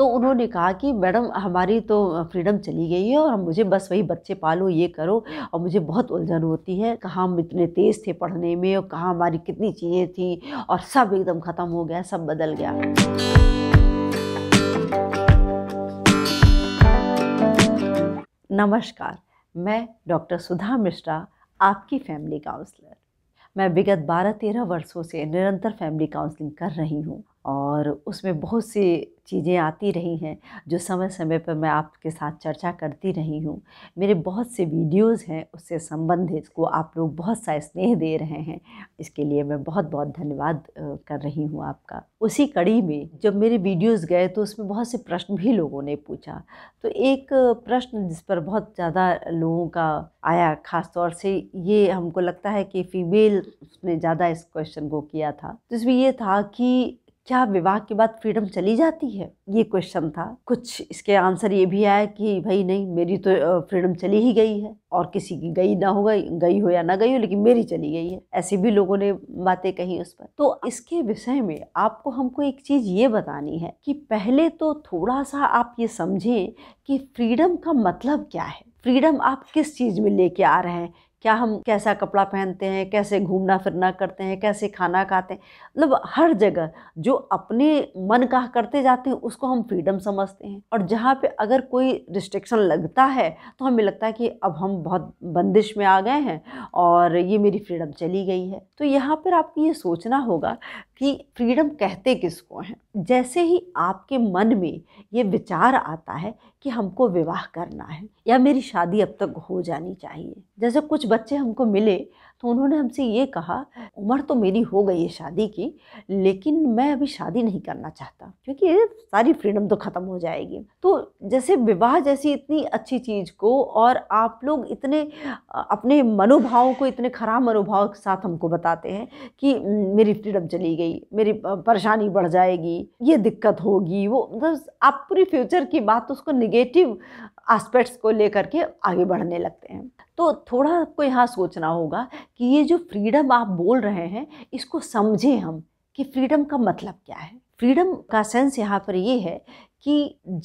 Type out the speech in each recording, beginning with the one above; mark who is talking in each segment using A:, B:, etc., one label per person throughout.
A: तो उन्होंने कहा कि मैडम हमारी तो फ्रीडम चली गई है और मुझे बस वही बच्चे पालो ये करो और मुझे बहुत उलझन होती है कहाँ हम इतने तेज़ थे पढ़ने में और कहाँ हमारी कितनी चीज़ें थी और सब एकदम ख़त्म हो गया सब बदल गया नमस्कार मैं डॉक्टर सुधा मिश्रा आपकी फैमिली काउंसलर मैं विगत 12-13 वर्षों से निरंतर फैमिली काउंसलिंग कर रही हूँ और उसमें बहुत सी चीज़ें आती रही हैं जो समय समय पर मैं आपके साथ चर्चा करती रही हूँ मेरे बहुत से वीडियोस हैं उससे संबंधित को आप लोग बहुत सा स्नेह दे रहे हैं इसके लिए मैं बहुत बहुत धन्यवाद कर रही हूँ आपका उसी कड़ी में जब मेरे वीडियोस गए तो उसमें बहुत से प्रश्न भी लोगों ने पूछा तो एक प्रश्न जिस पर बहुत ज़्यादा लोगों का आया ख़ास तौर से ये हमको लगता है कि फ़ीमेल ने ज़्यादा इस क्वेश्चन को किया था तो ये था कि क्या विवाह के बाद फ्रीडम चली जाती है ये क्वेश्चन था कुछ इसके आंसर ये भी आया कि भाई नहीं मेरी तो फ्रीडम चली ही गई है और किसी की गई ना हो गई गई हो या ना गई हो लेकिन मेरी चली गई है ऐसे भी लोगों ने बातें कही उस पर तो इसके विषय में आपको हमको एक चीज़ ये बतानी है कि पहले तो थोड़ा सा आप ये समझें कि फ्रीडम का मतलब क्या है फ्रीडम आप किस चीज़ में लेके आ रहे हैं क्या हम कैसा कपड़ा पहनते हैं कैसे घूमना फिरना करते हैं कैसे खाना खाते हैं मतलब हर जगह जो अपने मन का करते जाते हैं उसको हम फ्रीडम समझते हैं और जहाँ पे अगर कोई रिस्ट्रिक्शन लगता है तो हमें लगता है कि अब हम बहुत बंदिश में आ गए हैं और ये मेरी फ्रीडम चली गई है तो यहाँ पर आपको ये सोचना होगा कि फ्रीडम कहते किसको हैं जैसे ही आपके मन में ये विचार आता है कि हमको विवाह करना है या मेरी शादी अब तक हो जानी चाहिए जैसे कुछ बच्चे हमको मिले तो उन्होंने हमसे ये कहा उम्र तो मेरी हो गई है शादी की लेकिन मैं अभी शादी नहीं करना चाहता क्योंकि सारी फ्रीडम तो ख़त्म हो जाएगी तो जैसे विवाह जैसी इतनी अच्छी चीज़ को और आप लोग इतने अपने मनोभावों को इतने ख़राब मनोभाव के साथ हमको बताते हैं कि मेरी फ्रीडम चली गई मेरी परेशानी बढ़ जाएगी ये दिक्कत होगी वो मतलब आप पूरी फ्यूचर की बात तो उसको निगेटिव आस्पेक्ट्स को लेकर के आगे बढ़ने लगते हैं तो थोड़ा आपको यहाँ सोचना होगा कि ये जो फ्रीडम आप बोल रहे हैं इसको समझें हम कि फ्रीडम का मतलब क्या है फ्रीडम का सेंस यहाँ पर ये है कि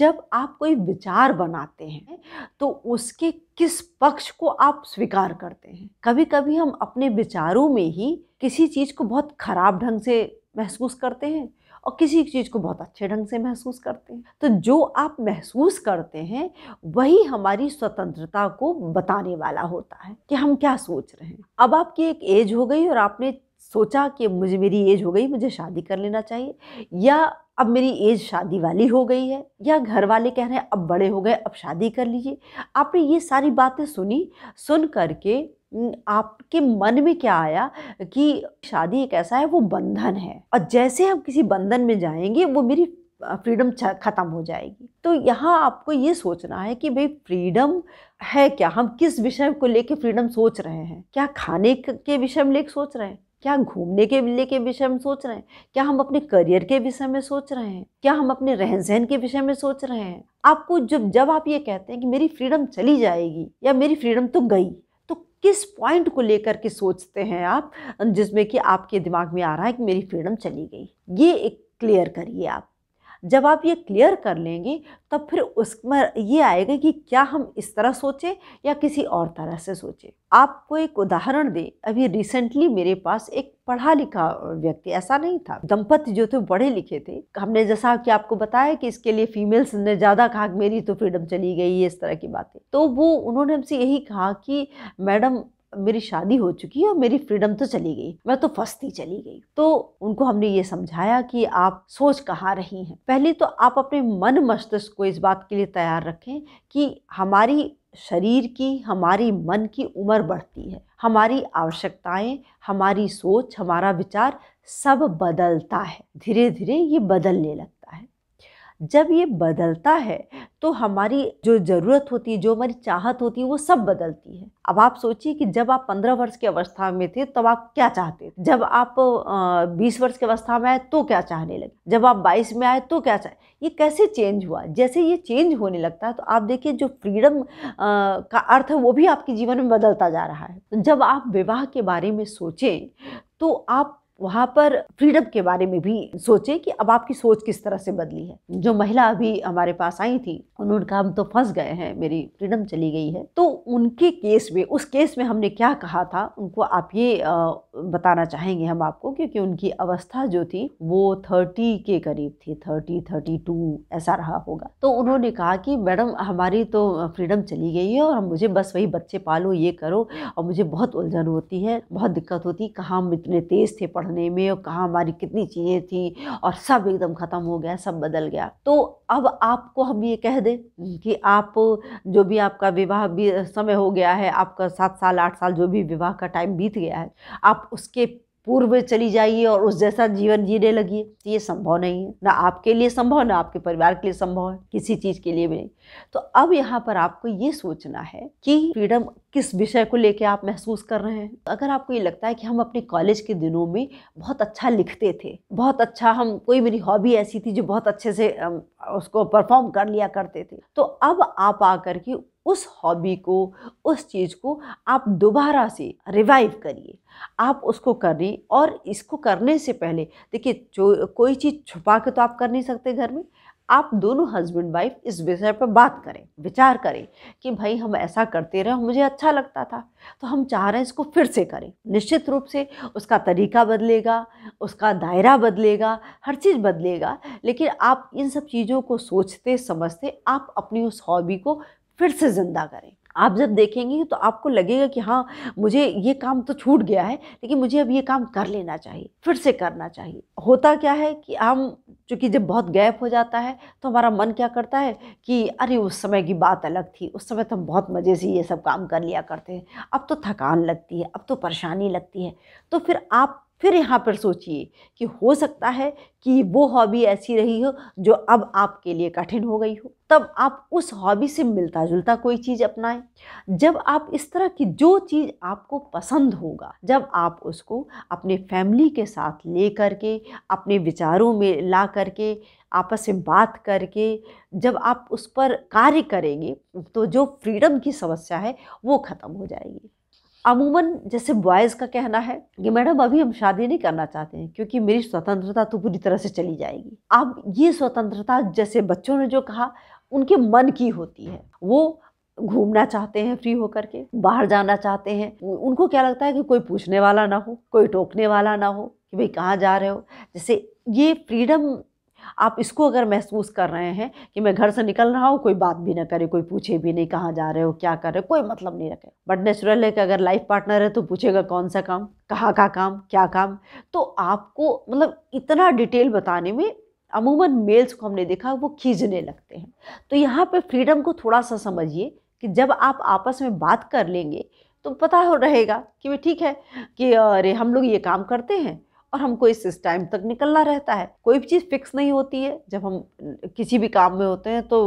A: जब आप कोई विचार बनाते हैं तो उसके किस पक्ष को आप स्वीकार करते हैं कभी कभी हम अपने विचारों में ही किसी चीज़ को बहुत खराब ढंग से महसूस करते हैं और किसी चीज़ को बहुत अच्छे ढंग से महसूस करते हैं तो जो आप महसूस करते हैं वही हमारी स्वतंत्रता को बताने वाला होता है कि हम क्या सोच रहे हैं अब आपकी एक एज हो गई और आपने सोचा कि मुझे मेरी एज हो गई मुझे शादी कर लेना चाहिए या अब मेरी एज शादी वाली हो गई है या घर वाले कह रहे हैं अब बड़े हो गए अब शादी कर लीजिए आपने ये सारी बातें सुनी सुन करके आपके मन में क्या आया कि शादी एक ऐसा है वो बंधन है और जैसे हम किसी बंधन में जाएंगे वो मेरी फ्रीडम ख़त्म हो जाएगी तो यहाँ आपको ये सोचना है कि भाई फ्रीडम है क्या हम किस विषय को लेके फ्रीडम सोच रहे हैं क्या खाने के विषय में लेके सोच रहे हैं क्या घूमने के के विषय में सोच रहे हैं क्या हम अपने करियर के विषय में सोच रहे हैं क्या हम अपने रहन सहन के विषय में सोच रहे हैं आपको जब जब आप ये कहते हैं कि मेरी फ्रीडम चली जाएगी या मेरी फ्रीडम तो गई किस पॉइंट को लेकर के सोचते हैं आप जिसमें कि आपके दिमाग में आ रहा है कि मेरी फ्रीडम चली गई ये एक क्लियर करिए आप जब आप ये क्लियर कर लेंगे तब फिर उसमें ये आएगा कि क्या हम इस तरह सोचें या किसी और तरह से सोचें आपको एक उदाहरण दें अभी रिसेंटली मेरे पास एक पढ़ा लिखा व्यक्ति ऐसा नहीं था दंपति जो थे पढ़े लिखे थे हमने जैसा कि आपको बताया कि इसके लिए फीमेल्स ने ज़्यादा कहा मेरी तो फ्रीडम चली गई इस तरह की बातें तो वो उन्होंने हमसे यही कहा कि मैडम मेरी शादी हो चुकी है और मेरी फ्रीडम तो चली गई मैं तो फंसती चली गई तो उनको हमने ये समझाया कि आप सोच कहाँ रही हैं पहले तो आप अपने मन मस्तिष्क को इस बात के लिए तैयार रखें कि हमारी शरीर की हमारी मन की उम्र बढ़ती है हमारी आवश्यकताएं हमारी सोच हमारा विचार सब बदलता है धीरे धीरे ये बदलने लगता है जब ये बदलता है तो हमारी जो ज़रूरत होती है जो हमारी चाहत होती है वो सब बदलती है अब आप सोचिए कि जब आप पंद्रह वर्ष की अवस्था में थे तब तो आप क्या चाहते थे जब आप बीस वर्ष की अवस्था में आए तो क्या चाहने लगे जब आप बाईस में आए तो क्या चाहे ये कैसे चेंज हुआ जैसे ये चेंज होने लगता है तो आप देखिए जो फ्रीडम का अर्थ है वो भी आपके जीवन में बदलता जा रहा है तो जब आप विवाह के बारे में सोचें तो आप वहाँ पर फ्रीडम के बारे में भी सोचे कि अब आपकी सोच किस तरह से बदली है जो महिला अभी हमारे पास आई थी उन्होंने कहा हम तो फंस गए हैं मेरी फ्रीडम चली गई है तो उनके केस में उस केस में हमने क्या कहा था उनको आप ये बताना चाहेंगे हम आपको क्योंकि उनकी अवस्था जो थी वो थर्टी के करीब थी थर्टी थर्टी टू ऐसा रहा होगा तो उन्होंने कहा कि मैडम हमारी तो फ्रीडम चली गई है और मुझे बस वही बच्चे पालो ये करो और मुझे बहुत उलझन होती है बहुत दिक्कत होती कहाँ हम इतने तेज थे पढ़ने खाने में और कहाँ हमारी कितनी चीज़ें थी और सब एकदम ख़त्म हो गया सब बदल गया तो अब आपको हम ये कह दें कि आप जो भी आपका विवाह भी समय हो गया है आपका सात साल आठ साल जो भी विवाह का टाइम बीत गया है आप उसके पूर्व में चली जाइए और उस जैसा जीवन जीने लगी तो ये संभव नहीं है ना आपके लिए संभव ना आपके परिवार के लिए संभव है किसी चीज़ के लिए भी नहीं तो अब यहाँ पर आपको ये सोचना है कि फ्रीडम किस विषय को लेकर आप महसूस कर रहे हैं अगर आपको ये लगता है कि हम अपने कॉलेज के दिनों में बहुत अच्छा लिखते थे बहुत अच्छा हम कोई मेरी हॉबी ऐसी थी जो बहुत अच्छे से उसको परफॉर्म कर लिया करते थे तो अब आप आकर के उस हॉबी को उस चीज़ को आप दोबारा से रिवाइव करिए आप उसको करिए और इसको करने से पहले देखिए जो कोई चीज़ छुपा के तो आप कर नहीं सकते घर में आप दोनों हस्बैंड वाइफ इस विषय पर बात करें विचार करें कि भाई हम ऐसा करते रहे मुझे अच्छा लगता था तो हम चाह रहे हैं इसको फिर से करें निश्चित रूप से उसका तरीका बदलेगा उसका दायरा बदलेगा हर चीज़ बदलेगा लेकिन आप इन सब चीज़ों को सोचते समझते आप अपनी उस हॉबी को फिर से ज़िंदा करें आप जब देखेंगे तो आपको लगेगा कि हाँ मुझे ये काम तो छूट गया है लेकिन मुझे अब ये काम कर लेना चाहिए फिर से करना चाहिए होता क्या है कि हम चूँकि जब बहुत गैप हो जाता है तो हमारा मन क्या करता है कि अरे उस समय की बात अलग थी उस समय तो हम बहुत मज़े से ये सब काम कर लिया करते हैं अब तो थकान लगती है अब तो परेशानी लगती है तो फिर आप फिर यहाँ पर सोचिए कि हो सकता है कि वो हॉबी ऐसी रही हो जो अब आपके लिए कठिन हो गई हो तब आप उस हॉबी से मिलता जुलता कोई चीज़ अपनाएं जब आप इस तरह की जो चीज़ आपको पसंद होगा जब आप उसको अपने फैमिली के साथ ले कर के अपने विचारों में ला कर के आपस में बात करके जब आप उस पर कार्य करेंगे तो जो फ्रीडम की समस्या है वो ख़त्म हो जाएगी अमूमन जैसे बॉयज़ का कहना है कि मैडम अभी हम शादी नहीं करना चाहते हैं क्योंकि मेरी स्वतंत्रता तो पूरी तरह से चली जाएगी अब ये स्वतंत्रता जैसे बच्चों ने जो कहा उनके मन की होती है वो घूमना चाहते हैं फ्री होकर के बाहर जाना चाहते हैं उनको क्या लगता है कि कोई पूछने वाला ना हो कोई टोकने वाला ना हो कि भाई कहाँ जा रहे हो जैसे ये फ्रीडम आप इसको अगर महसूस कर रहे हैं कि मैं घर से निकल रहा हूँ कोई बात भी ना करे कोई पूछे भी नहीं कहाँ जा रहे हो क्या कर रहे हो कोई मतलब नहीं रखे बट नेचुरल है कि अगर लाइफ पार्टनर है तो पूछेगा कौन सा काम कहाँ का काम क्या काम तो आपको मतलब इतना डिटेल बताने में अमूमन मेल्स को हमने देखा वो खींचने लगते हैं तो यहाँ पर फ्रीडम को थोड़ा सा समझिए कि जब आप आपस में बात कर लेंगे तो पता हो रहेगा कि भाई ठीक है कि अरे हम लोग ये काम करते हैं और हमको इस इस टाइम तक निकलना रहता है कोई भी चीज़ फिक्स नहीं होती है जब हम किसी भी काम में होते हैं तो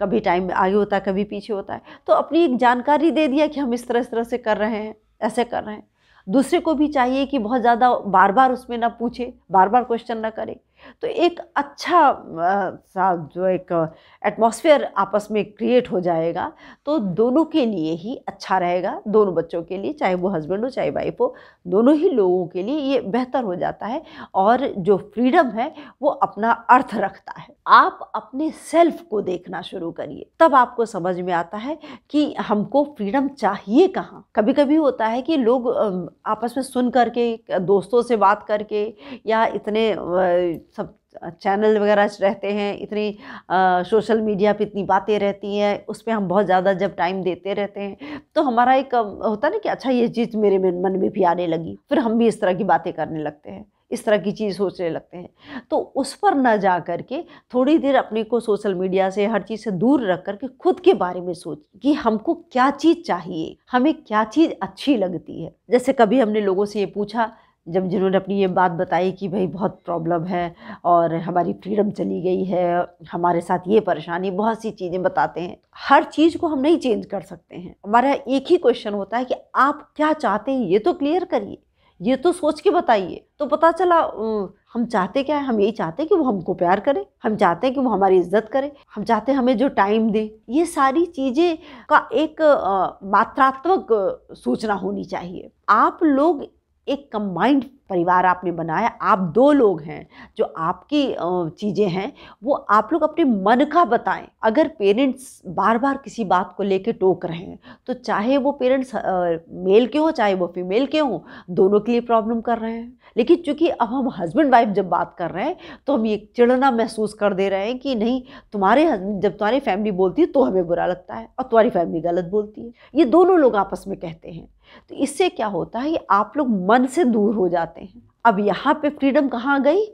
A: कभी टाइम आगे होता है कभी पीछे होता है तो अपनी एक जानकारी दे दिया कि हम इस तरह इस तरह से कर रहे हैं ऐसे कर रहे हैं दूसरे को भी चाहिए कि बहुत ज़्यादा बार बार उसमें ना पूछे बार बार क्वेश्चन ना करें तो एक अच्छा सा जो एक एटमॉस्फेयर आपस में क्रिएट हो जाएगा तो दोनों के लिए ही अच्छा रहेगा दोनों बच्चों के लिए चाहे वो हस्बैंड हो चाहे वाइफ हो दोनों ही लोगों के लिए ये बेहतर हो जाता है और जो फ्रीडम है वो अपना अर्थ रखता है आप अपने सेल्फ को देखना शुरू करिए तब आपको समझ में आता है कि हमको फ्रीडम चाहिए कहाँ कभी कभी होता है कि लोग आपस में सुन करके दोस्तों से बात करके या इतने सब चैनल वगैरह रहते हैं इतनी सोशल मीडिया पे इतनी बातें रहती हैं उस पर हम बहुत ज़्यादा जब टाइम देते रहते हैं तो हमारा एक होता ना कि अच्छा ये चीज़ मेरे मन में भी आने लगी फिर हम भी इस तरह की बातें करने लगते हैं इस तरह की चीज़ सोचने लगते हैं तो उस पर ना जा कर के थोड़ी देर अपने को सोशल मीडिया से हर चीज़ से दूर रख कर के खुद के बारे में सोच कि हमको क्या चीज़ चाहिए हमें क्या चीज़ अच्छी लगती है जैसे कभी हमने लोगों से ये पूछा जब जिन्होंने अपनी ये बात बताई कि भाई बहुत प्रॉब्लम है और हमारी फ्रीडम चली गई है हमारे साथ ये परेशानी बहुत सी चीज़ें बताते हैं हर चीज़ को हम नहीं चेंज कर सकते हैं हमारा एक ही क्वेश्चन होता है कि आप क्या चाहते हैं ये तो क्लियर करिए ये तो सोच के बताइए तो पता चला हम चाहते क्या है हम यही चाहते हैं कि वो हमको प्यार करे हम चाहते हैं कि वो हमारी इज्जत करे हम चाहते हैं हमें जो टाइम दे ये सारी चीज़ें का एक मात्रात्मक सूचना होनी चाहिए आप लोग एक कम्बाइंड परिवार आपने बनाया आप दो लोग हैं जो आपकी चीज़ें हैं वो आप लोग अपने मन का बताएं अगर पेरेंट्स बार बार किसी बात को लेके टोक रहे हैं तो चाहे वो पेरेंट्स मेल के हों चाहे वो फीमेल के हों दोनों के लिए प्रॉब्लम कर रहे हैं लेकिन चूंकि अब हम हस्बैंड वाइफ जब बात कर रहे हैं तो हम ये चिड़ना महसूस कर दे रहे हैं कि नहीं तुम्हारे जब तुम्हारी फैमिली बोलती है तो हमें बुरा लगता है और तुम्हारी फैमिली गलत बोलती है ये दोनों लोग आपस में कहते हैं तो इससे क्या होता है आप लोग मन से दूर हो जाते हैं अब यहाँ पे फ्रीडम कहाँ गई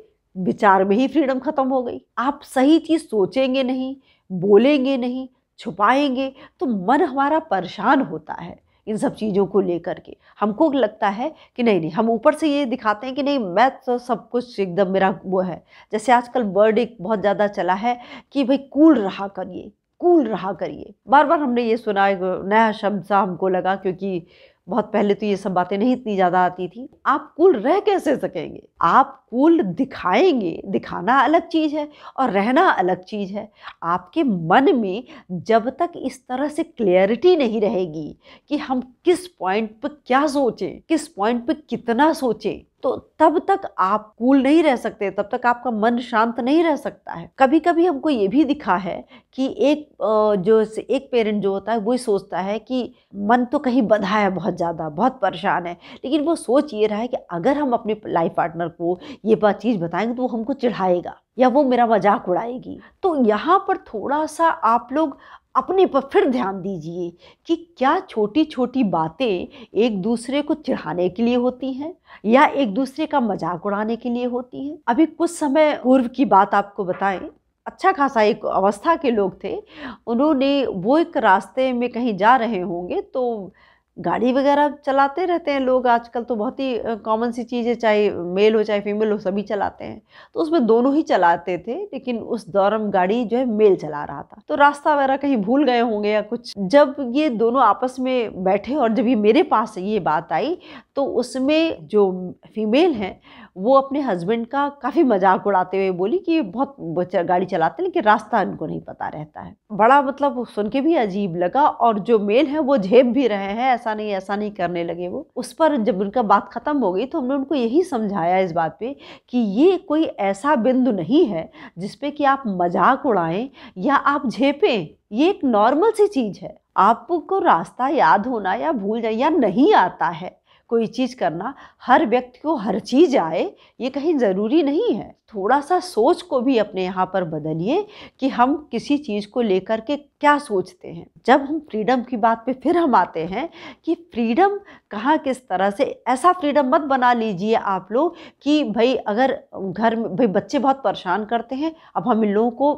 A: विचार में ही फ्रीडम खत्म हो गई आप सही चीज़ सोचेंगे नहीं बोलेंगे नहीं छुपाएंगे तो मन हमारा परेशान होता है इन सब चीज़ों को लेकर के हमको लगता है कि नहीं नहीं हम ऊपर से ये दिखाते हैं कि नहीं मैं तो सब कुछ एकदम मेरा वो है जैसे आजकल वर्ड एक बहुत ज़्यादा चला है कि भाई कूल रहा करिए कूल रहा करिए बार बार हमने ये सुना है नया शब्द सा हमको लगा क्योंकि बहुत पहले तो ये सब बातें नहीं इतनी ज़्यादा आती थी आप कूल रह कैसे सकेंगे आप कूल दिखाएंगे दिखाना अलग चीज़ है और रहना अलग चीज़ है आपके मन में जब तक इस तरह से क्लियरिटी नहीं रहेगी कि हम किस पॉइंट पर क्या सोचें किस पॉइंट पर कितना सोचें तो तब तक आप कूल नहीं रह सकते तब तक आपका मन शांत नहीं रह सकता है कभी कभी हमको ये भी दिखा है कि एक जो एक पेरेंट जो होता है वो सोचता है कि मन तो कहीं बधा है बहुत ज़्यादा बहुत परेशान है लेकिन वो सोच ये रहा है कि अगर हम अपने लाइफ पार्टनर को ये बात चीज़ बताएंगे तो वो हमको चिढ़ाएगा या वो मेरा मजाक उड़ाएगी तो यहाँ पर थोड़ा सा आप लोग अपने पर फिर ध्यान दीजिए कि क्या छोटी छोटी बातें एक दूसरे को चिढ़ाने के लिए होती हैं या एक दूसरे का मजाक उड़ाने के लिए होती हैं अभी कुछ समय पूर्व की बात आपको बताएं अच्छा खासा एक अवस्था के लोग थे उन्होंने वो एक रास्ते में कहीं जा रहे होंगे तो गाड़ी वगैरह चलाते रहते हैं लोग आजकल तो बहुत ही कॉमन सी चीज़ है चाहे मेल हो चाहे फीमेल हो सभी चलाते हैं तो उसमें दोनों ही चलाते थे लेकिन उस दौरान गाड़ी जो है मेल चला रहा था तो रास्ता वगैरह कहीं भूल गए होंगे या कुछ जब ये दोनों आपस में बैठे और जब ये मेरे पास ये बात आई तो उसमें जो फीमेल हैं वो अपने हस्बैंड का काफ़ी मजाक उड़ाते हुए बोली कि ये बहुत गाड़ी चलाते हैं लेकिन रास्ता इनको नहीं पता रहता है बड़ा मतलब सुन के भी अजीब लगा और जो मेल है वो झेप भी रहे हैं ऐसा नहीं ऐसा नहीं करने लगे वो उस पर जब उनका बात ख़त्म हो गई तो हमने उनको यही समझाया इस बात पर कि ये कोई ऐसा बिंदु नहीं है जिसपे कि आप मजाक उड़ाएं या आप झेपें ये एक नॉर्मल सी चीज़ है आपको रास्ता याद होना या भूल जाए या नहीं आता है कोई चीज़ करना हर व्यक्ति को हर चीज़ आए ये कहीं ज़रूरी नहीं है थोड़ा सा सोच को भी अपने यहाँ पर बदलिए कि हम किसी चीज़ को लेकर के क्या सोचते हैं जब हम फ्रीडम की बात पे फिर हम आते हैं कि फ्रीडम कहाँ किस तरह से ऐसा फ्रीडम मत बना लीजिए आप लोग कि भाई अगर घर में भाई बच्चे बहुत परेशान करते हैं अब हम इन लोगों को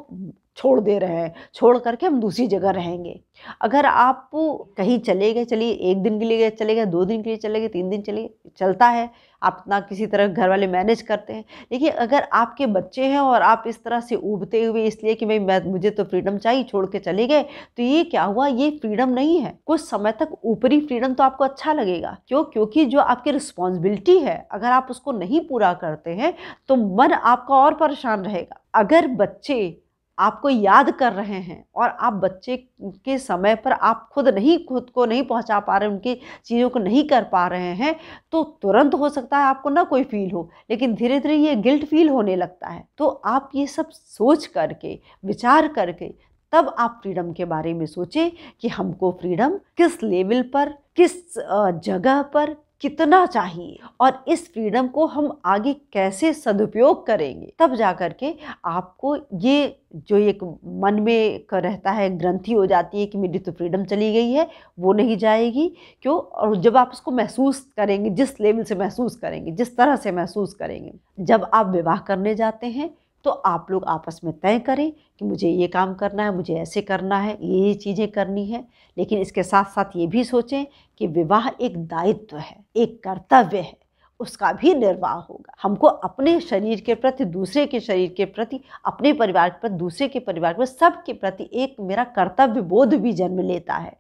A: छोड़ दे रहे हैं छोड़ करके हम दूसरी जगह रहेंगे अगर आप कहीं चले गए चलिए एक दिन के लिए गए चले गए दो दिन के लिए चले गए तीन दिन चले चलता है आप इतना किसी तरह घर वाले मैनेज करते हैं लेकिन अगर आपके बच्चे हैं और आप इस तरह से उबते हुए इसलिए कि भाई मैं मुझे तो फ्रीडम चाहिए छोड़ के चले गए तो ये क्या हुआ ये फ्रीडम नहीं है कुछ समय तक ऊपरी फ्रीडम तो आपको अच्छा लगेगा क्यों क्योंकि जो आपकी रिस्पॉन्सिबिलिटी है अगर आप उसको नहीं पूरा करते हैं तो मन आपका और परेशान रहेगा अगर बच्चे आपको याद कर रहे हैं और आप बच्चे के समय पर आप खुद नहीं खुद को नहीं पहुंचा पा रहे उनकी चीज़ों को नहीं कर पा रहे हैं तो तुरंत हो सकता है आपको ना कोई फील हो लेकिन धीरे धीरे ये गिल्ट फील होने लगता है तो आप ये सब सोच करके विचार करके तब आप फ्रीडम के बारे में सोचें कि हमको फ्रीडम किस लेवल पर किस जगह पर कितना चाहिए और इस फ्रीडम को हम आगे कैसे सदुपयोग करेंगे तब जा कर के आपको ये जो एक मन में रहता है ग्रंथि हो जाती है कि मेरी तो फ्रीडम चली गई है वो नहीं जाएगी क्यों और जब आप उसको महसूस करेंगे जिस लेवल से महसूस करेंगे जिस तरह से महसूस करेंगे जब आप विवाह करने जाते हैं तो आप लोग आपस में तय करें कि मुझे ये काम करना है मुझे ऐसे करना है ये ये चीज़ें करनी है लेकिन इसके साथ साथ ये भी सोचें कि विवाह एक दायित्व है एक कर्तव्य है उसका भी निर्वाह होगा हमको अपने शरीर के प्रति दूसरे के शरीर के प्रति अपने परिवार के प्रति दूसरे के परिवार पर सब के प्रति एक मेरा कर्तव्य बोध भी जन्म लेता है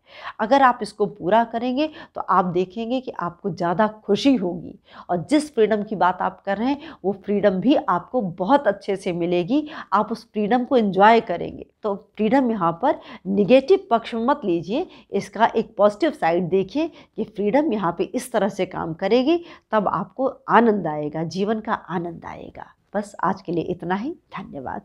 A: अगर आप इसको पूरा करेंगे तो आप देखेंगे कि आपको ज़्यादा खुशी होगी और जिस फ्रीडम की बात आप कर रहे हैं वो फ्रीडम भी आपको बहुत अच्छे से मिलेगी आप उस फ्रीडम को इन्जॉय करेंगे तो फ्रीडम यहाँ पर निगेटिव पक्ष मत लीजिए इसका एक पॉजिटिव साइड देखिए कि फ्रीडम यहाँ पे इस तरह से काम करेगी तब आप आपको आनंद आएगा जीवन का आनंद आएगा बस आज के लिए इतना ही धन्यवाद